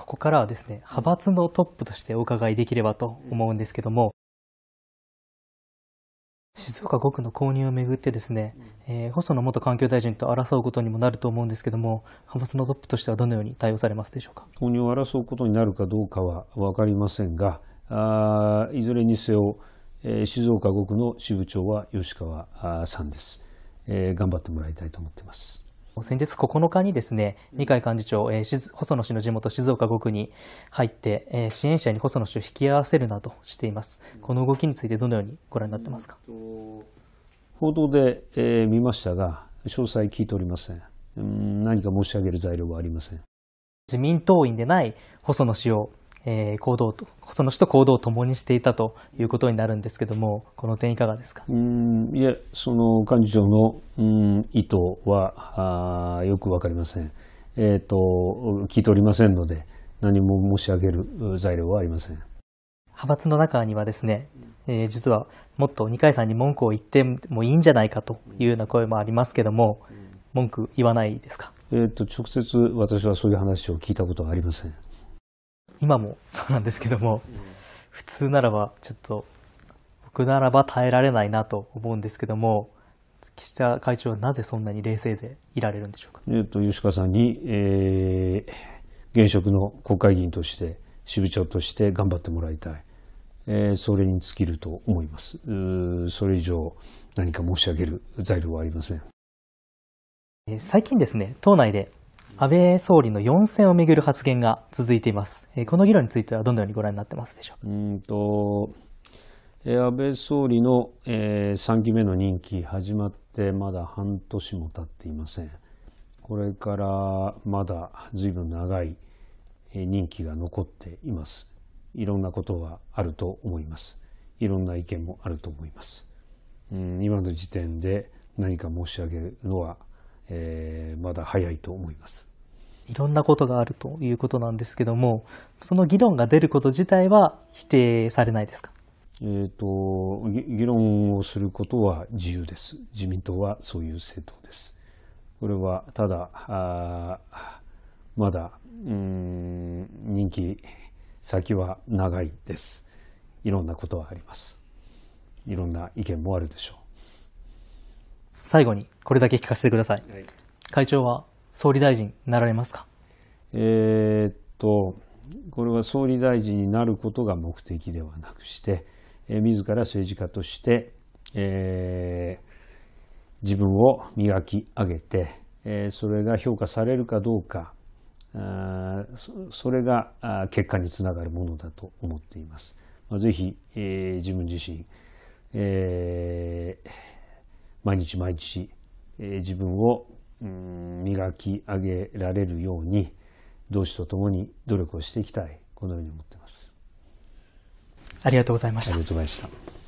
ここからはですね、派閥のトップとしてお伺いできればと思うんですけども、静岡5区の購入をめぐってですね、えー、細野元環境大臣と争うことにもなると思うんですけども派閥のトップとしてはどのように対応されますでしょうか公認を争うことになるかどうかは分かりませんがあいずれにせよ、えー、静岡5区の支部長は吉川さんです、えー、頑張ってもらいたいと思っています。先日9日にですね、二階幹事長、えー、細野氏の地元静岡5区に入って、えー、支援者に細野氏を引き合わせるなどしています。この動きについてどのようにご覧になってますか。報道で、えー、見ましたが、詳細聞いておりません。うん何か申し上げる材料はありません。自民党員でない細野氏をえー、行動とその人行動を共にしていたということになるんですけどもこの点いかがですかうんいやその幹事長の、うん、意図はあよく分かりません、えーと、聞いておりませんので何も申し上げる材料はありません派閥の中にはですね、えー、実はもっと二階さんに文句を言ってもいいんじゃないかというような声もありますけども文句言わないですか、えーと直接私はそういう話を聞いたことはありません今もそうなんですけども、普通ならばちょっと僕ならば耐えられないなと思うんですけども岸田会長はなぜそんなに冷静でいられるんでしょうか、えっと、吉川さんに、えー、現職の国会議員として支部長として頑張ってもらいたい、えー、それに尽きると思いますそれ以上何か申し上げる材料はありません、え最近ですね党内で安倍総理の4選をめぐる発言が続いています。この議論についてはどのようにご覧になってますでしょううんと安倍総理の、えー、3期目の任期始まってまだ半年も経っていません。これからまだずいぶん長い任期が残っています。いろんなことはあると思います。いろんな意見もあると思います。うん、今の時点で何か申し上げるのは、えー、まだ早いと思います。いろんなことがあるということなんですけども、その議論が出ること自体は否定されないですかえっ、ー、と、議論をすることは自由です。自民党はそういう政党です。これはただ、あまだ、うん、任期先は長いです。いろんなことはあります。いろんな意見もあるでしょう。最後にこれだけ聞かせてください。はい、会長は総理大臣なられますかえー、っとこれは総理大臣になることが目的ではなくして、えー、自ら政治家として、えー、自分を磨き上げて、えー、それが評価されるかどうかあそれがあ結果につながるものだと思っています。まあ、ぜひ、えー、自分自身、えー、毎日毎日、えー、自分を磨き上げられるように同志とともに努力をしていきたいこのように思っていますありがとうございましたありがとうございました